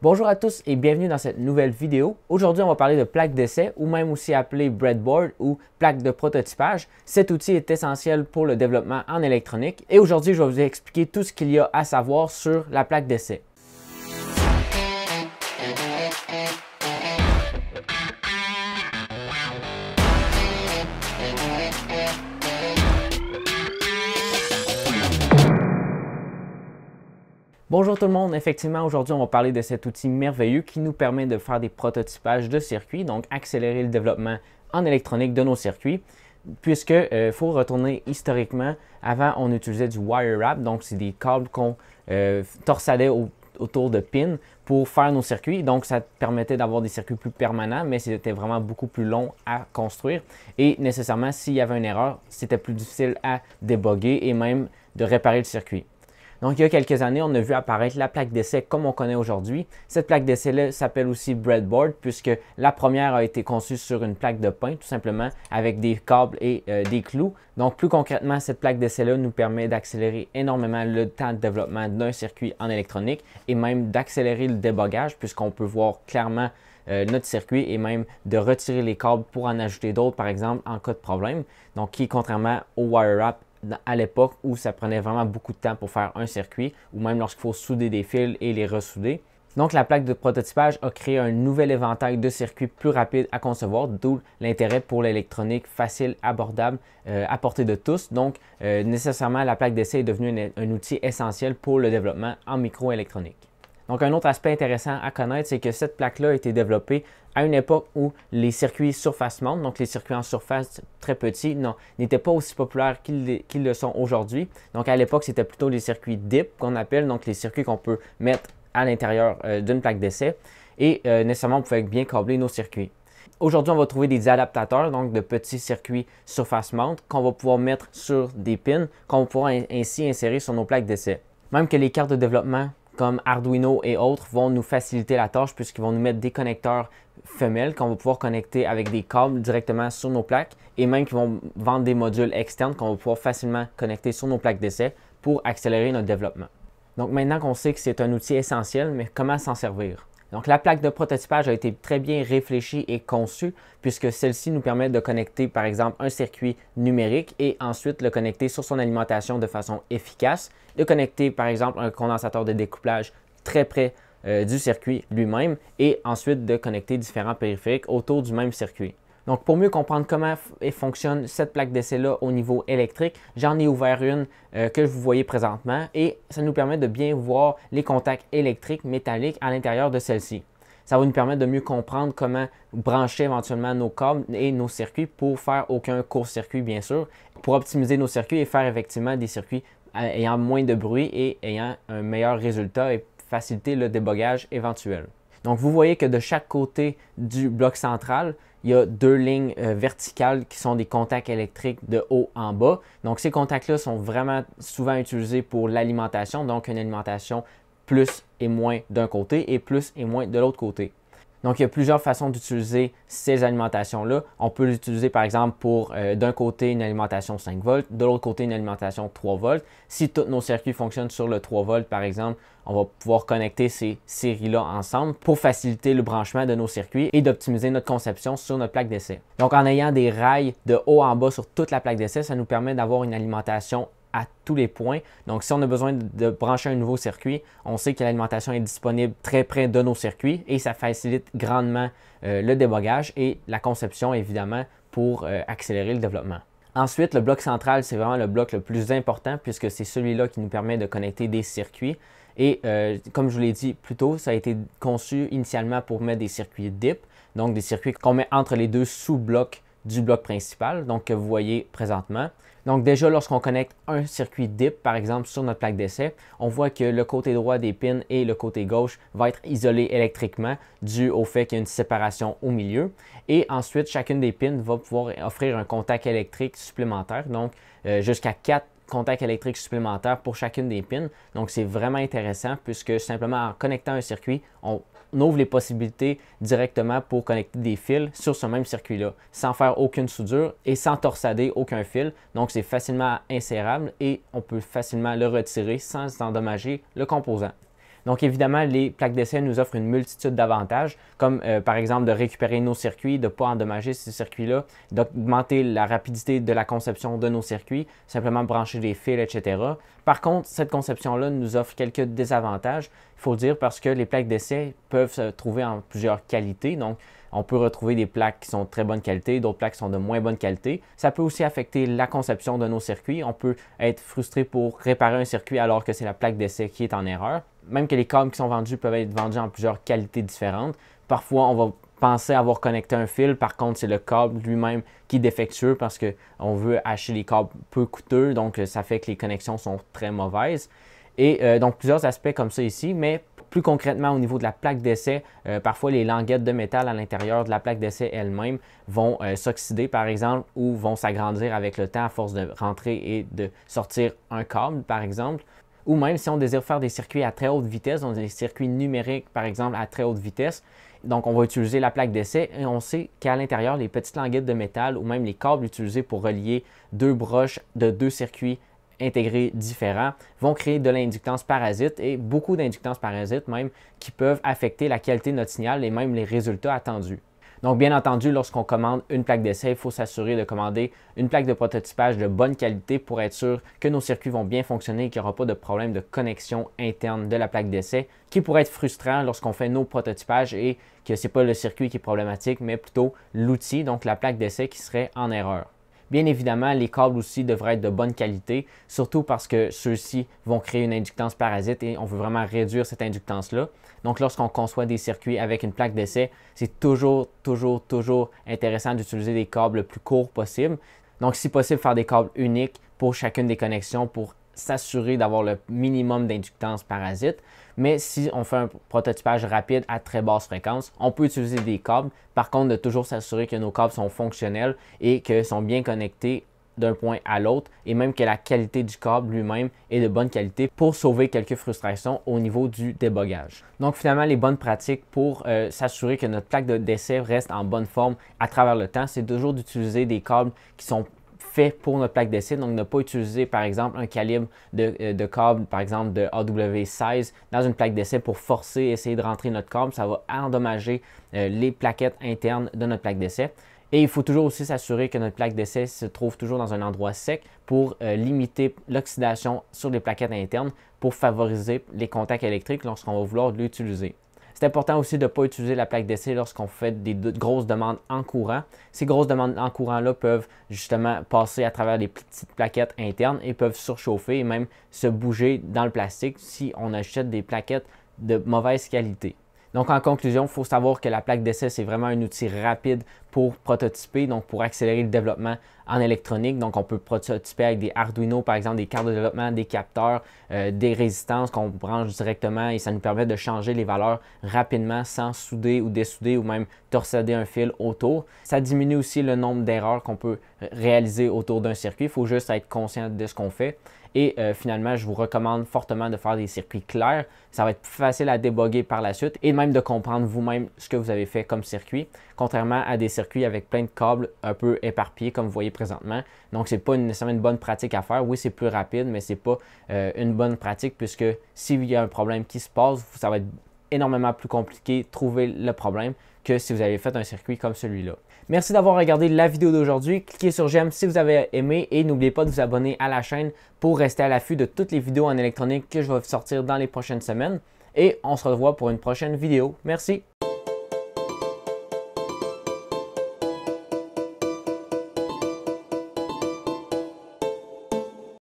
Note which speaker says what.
Speaker 1: Bonjour à tous et bienvenue dans cette nouvelle vidéo. Aujourd'hui, on va parler de plaque d'essai ou même aussi appelée breadboard ou plaque de prototypage. Cet outil est essentiel pour le développement en électronique et aujourd'hui, je vais vous expliquer tout ce qu'il y a à savoir sur la plaque d'essai. Bonjour tout le monde, effectivement aujourd'hui on va parler de cet outil merveilleux qui nous permet de faire des prototypages de circuits, donc accélérer le développement en électronique de nos circuits, puisque il euh, faut retourner historiquement, avant on utilisait du wire wrap, donc c'est des câbles qu'on euh, autour de pins pour faire nos circuits, donc ça permettait d'avoir des circuits plus permanents, mais c'était vraiment beaucoup plus long à construire et nécessairement s'il y avait une erreur, c'était plus difficile à déboguer et même de réparer le circuit. Donc, il y a quelques années, on a vu apparaître la plaque d'essai comme on connaît aujourd'hui. Cette plaque d'essai-là s'appelle aussi breadboard puisque la première a été conçue sur une plaque de pain, tout simplement, avec des câbles et euh, des clous. Donc, plus concrètement, cette plaque d'essai-là nous permet d'accélérer énormément le temps de développement d'un circuit en électronique et même d'accélérer le débogage puisqu'on peut voir clairement euh, notre circuit et même de retirer les câbles pour en ajouter d'autres, par exemple, en cas de problème. Donc, qui, contrairement au wire up à l'époque où ça prenait vraiment beaucoup de temps pour faire un circuit, ou même lorsqu'il faut souder des fils et les ressouder. Donc la plaque de prototypage a créé un nouvel éventail de circuits plus rapides à concevoir, d'où l'intérêt pour l'électronique facile, abordable, euh, à portée de tous. Donc euh, nécessairement la plaque d'essai est devenue un outil essentiel pour le développement en microélectronique. Donc, un autre aspect intéressant à connaître, c'est que cette plaque-là a été développée à une époque où les circuits surface monde donc les circuits en surface très petits, n'étaient pas aussi populaires qu'ils le sont aujourd'hui. Donc, à l'époque, c'était plutôt les circuits DIP qu'on appelle, donc les circuits qu'on peut mettre à l'intérieur euh, d'une plaque d'essai. Et euh, nécessairement, on pouvait bien câbler nos circuits. Aujourd'hui, on va trouver des adaptateurs, donc de petits circuits surface mount qu'on va pouvoir mettre sur des pins, qu'on pourra ainsi insérer sur nos plaques d'essai. Même que les cartes de développement comme Arduino et autres vont nous faciliter la tâche puisqu'ils vont nous mettre des connecteurs femelles qu'on va pouvoir connecter avec des câbles directement sur nos plaques et même qu'ils vont vendre des modules externes qu'on va pouvoir facilement connecter sur nos plaques d'essai pour accélérer notre développement. Donc maintenant qu'on sait que c'est un outil essentiel, mais comment s'en servir? Donc la plaque de prototypage a été très bien réfléchie et conçue puisque celle-ci nous permet de connecter par exemple un circuit numérique et ensuite le connecter sur son alimentation de façon efficace, de connecter par exemple un condensateur de découplage très près euh, du circuit lui-même et ensuite de connecter différents périphériques autour du même circuit. Donc, pour mieux comprendre comment fonctionne cette plaque d'essai-là au niveau électrique, j'en ai ouvert une euh, que vous voyez présentement et ça nous permet de bien voir les contacts électriques métalliques à l'intérieur de celle-ci. Ça va nous permettre de mieux comprendre comment brancher éventuellement nos câbles et nos circuits pour faire aucun court-circuit, bien sûr, pour optimiser nos circuits et faire effectivement des circuits euh, ayant moins de bruit et ayant un meilleur résultat et faciliter le débogage éventuel. Donc vous voyez que de chaque côté du bloc central, il y a deux lignes euh, verticales qui sont des contacts électriques de haut en bas. Donc, ces contacts-là sont vraiment souvent utilisés pour l'alimentation, donc une alimentation plus et moins d'un côté et plus et moins de l'autre côté. Donc, il y a plusieurs façons d'utiliser ces alimentations-là. On peut l'utiliser, par exemple, pour euh, d'un côté une alimentation 5 volts, de l'autre côté une alimentation 3 volts. Si tous nos circuits fonctionnent sur le 3 volts, par exemple, on va pouvoir connecter ces séries-là ensemble pour faciliter le branchement de nos circuits et d'optimiser notre conception sur notre plaque d'essai. Donc en ayant des rails de haut en bas sur toute la plaque d'essai, ça nous permet d'avoir une alimentation à tous les points. Donc, si on a besoin de brancher un nouveau circuit, on sait que l'alimentation est disponible très près de nos circuits et ça facilite grandement euh, le débogage et la conception, évidemment, pour euh, accélérer le développement. Ensuite, le bloc central, c'est vraiment le bloc le plus important puisque c'est celui-là qui nous permet de connecter des circuits. Et euh, comme je vous l'ai dit plus tôt, ça a été conçu initialement pour mettre des circuits DIP, donc des circuits qu'on met entre les deux sous-blocs du bloc principal, donc que vous voyez présentement. Donc déjà, lorsqu'on connecte un circuit DIP, par exemple, sur notre plaque d'essai, on voit que le côté droit des pins et le côté gauche va être isolé électriquement dû au fait qu'il y a une séparation au milieu. Et ensuite, chacune des pins va pouvoir offrir un contact électrique supplémentaire, donc euh, jusqu'à 4 contact électrique supplémentaire pour chacune des pins. Donc, c'est vraiment intéressant puisque simplement en connectant un circuit, on ouvre les possibilités directement pour connecter des fils sur ce même circuit-là, sans faire aucune soudure et sans torsader aucun fil. Donc, c'est facilement insérable et on peut facilement le retirer sans endommager le composant. Donc évidemment, les plaques d'essai nous offrent une multitude d'avantages, comme euh, par exemple de récupérer nos circuits, de ne pas endommager ces circuits-là, d'augmenter la rapidité de la conception de nos circuits, simplement brancher des fils, etc. Par contre, cette conception-là nous offre quelques désavantages, il faut le dire, parce que les plaques d'essai peuvent se trouver en plusieurs qualités. Donc, on peut retrouver des plaques qui sont de très bonne qualité, d'autres plaques qui sont de moins bonne qualité. Ça peut aussi affecter la conception de nos circuits. On peut être frustré pour réparer un circuit alors que c'est la plaque d'essai qui est en erreur même que les câbles qui sont vendus peuvent être vendus en plusieurs qualités différentes. Parfois, on va penser avoir connecté un fil. Par contre, c'est le câble lui-même qui est défectueux parce qu'on veut acheter les câbles peu coûteux. Donc, euh, ça fait que les connexions sont très mauvaises. Et euh, donc, plusieurs aspects comme ça ici. Mais plus concrètement, au niveau de la plaque d'essai, euh, parfois les languettes de métal à l'intérieur de la plaque d'essai elle-même vont s'oxyder, par exemple, ou vont s'agrandir avec le temps à force de rentrer et de sortir un câble, par exemple ou même si on désire faire des circuits à très haute vitesse, donc des circuits numériques par exemple à très haute vitesse. Donc on va utiliser la plaque d'essai et on sait qu'à l'intérieur, les petites languettes de métal ou même les câbles utilisés pour relier deux broches de deux circuits intégrés différents vont créer de l'inductance parasite et beaucoup d'inductance parasite même qui peuvent affecter la qualité de notre signal et même les résultats attendus. Donc, bien entendu, lorsqu'on commande une plaque d'essai, il faut s'assurer de commander une plaque de prototypage de bonne qualité pour être sûr que nos circuits vont bien fonctionner et qu'il n'y aura pas de problème de connexion interne de la plaque d'essai, qui pourrait être frustrant lorsqu'on fait nos prototypages et que ce n'est pas le circuit qui est problématique, mais plutôt l'outil, donc la plaque d'essai qui serait en erreur. Bien évidemment, les câbles aussi devraient être de bonne qualité, surtout parce que ceux-ci vont créer une inductance parasite et on veut vraiment réduire cette inductance-là. Donc lorsqu'on conçoit des circuits avec une plaque d'essai, c'est toujours, toujours, toujours intéressant d'utiliser des câbles le plus courts possible. Donc si possible, faire des câbles uniques pour chacune des connexions pour s'assurer d'avoir le minimum d'inductance parasite. Mais si on fait un prototypage rapide à très basse fréquence, on peut utiliser des câbles. Par contre, de toujours s'assurer que nos câbles sont fonctionnels et qu'ils sont bien connectés d'un point à l'autre et même que la qualité du câble lui-même est de bonne qualité pour sauver quelques frustrations au niveau du débogage. Donc finalement, les bonnes pratiques pour euh, s'assurer que notre plaque de décès reste en bonne forme à travers le temps, c'est toujours d'utiliser des câbles qui sont pour notre plaque d'essai, donc ne pas utiliser par exemple un calibre de, euh, de câble, par exemple de AW16 dans une plaque d'essai pour forcer, essayer de rentrer notre câble, ça va endommager euh, les plaquettes internes de notre plaque d'essai. Et il faut toujours aussi s'assurer que notre plaque d'essai se trouve toujours dans un endroit sec pour euh, limiter l'oxydation sur les plaquettes internes pour favoriser les contacts électriques lorsqu'on va vouloir l'utiliser. C'est important aussi de ne pas utiliser la plaque d'essai lorsqu'on fait des grosses demandes en courant. Ces grosses demandes en courant-là peuvent justement passer à travers des petites plaquettes internes et peuvent surchauffer et même se bouger dans le plastique si on achète des plaquettes de mauvaise qualité. Donc, en conclusion, il faut savoir que la plaque d'essai, c'est vraiment un outil rapide pour prototyper, donc pour accélérer le développement en électronique. Donc, on peut prototyper avec des Arduino, par exemple, des cartes de développement, des capteurs, euh, des résistances qu'on branche directement et ça nous permet de changer les valeurs rapidement sans souder ou dessouder ou même torsader un fil autour. Ça diminue aussi le nombre d'erreurs qu'on peut réaliser autour d'un circuit. Il faut juste être conscient de ce qu'on fait. Et euh, finalement, je vous recommande fortement de faire des circuits clairs. Ça va être plus facile à déboguer par la suite et même de comprendre vous-même ce que vous avez fait comme circuit, contrairement à des circuits avec plein de câbles un peu éparpillés comme vous voyez présentement. Donc, ce n'est pas une, nécessairement une bonne pratique à faire. Oui, c'est plus rapide, mais ce n'est pas euh, une bonne pratique puisque s'il y a un problème qui se passe, ça va être énormément plus compliqué de trouver le problème que si vous avez fait un circuit comme celui-là. Merci d'avoir regardé la vidéo d'aujourd'hui. Cliquez sur j'aime si vous avez aimé et n'oubliez pas de vous abonner à la chaîne pour rester à l'affût de toutes les vidéos en électronique que je vais sortir dans les prochaines semaines. Et on se revoit pour une prochaine vidéo. Merci.